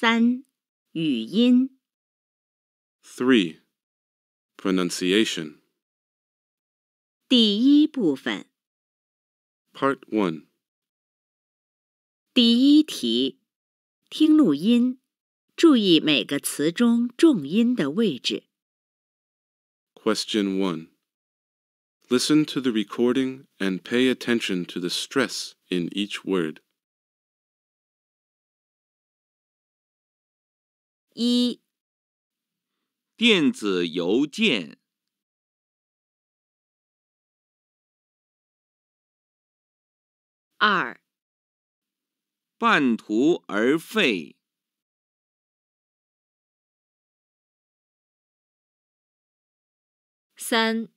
三、语音。Three, pronunciation. 第一部分。Part one. 第一题，听录音，注意每个词中重音的位置。Question one. Listen to the recording and pay attention to the stress in each word. 一，电子邮件。二，半途而废。三，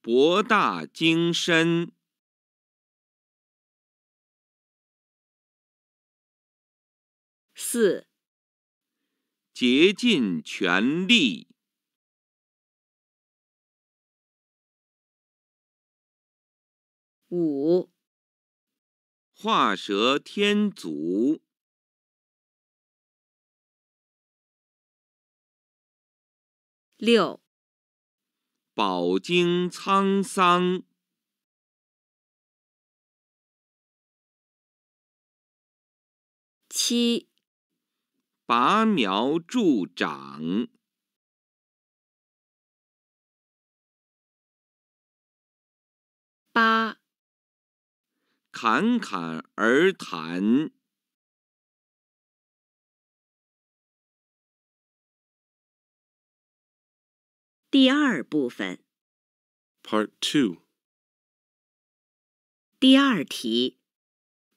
博大精深。四。竭尽全力。五、画蛇添足。六、饱经沧桑。七。拔苗助长。八，侃侃而谈。第二部分，Part two，第二题，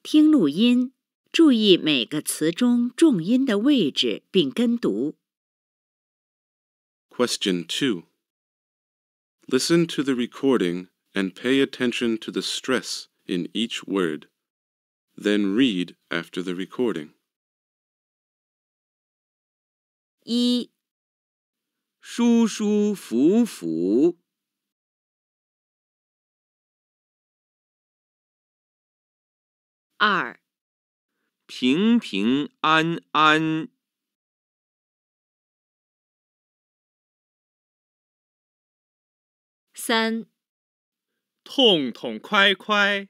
听录音。注意每个词中重音的位置并跟读。Question 2 Listen to the recording and pay attention to the stress in each word. Then read after the recording. 一，舒舒服服。二，平平安安。三，痛痛快快。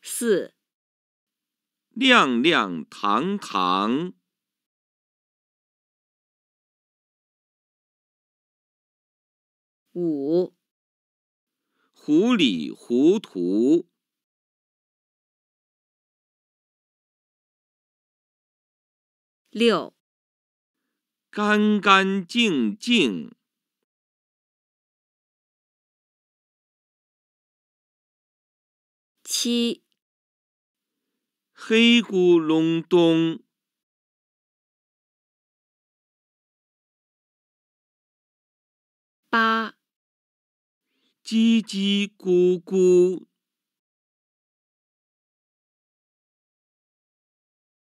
四，亮亮堂堂。五。糊里糊涂。六，干干净净。七，黑咕隆咚。八。叽叽咕咕。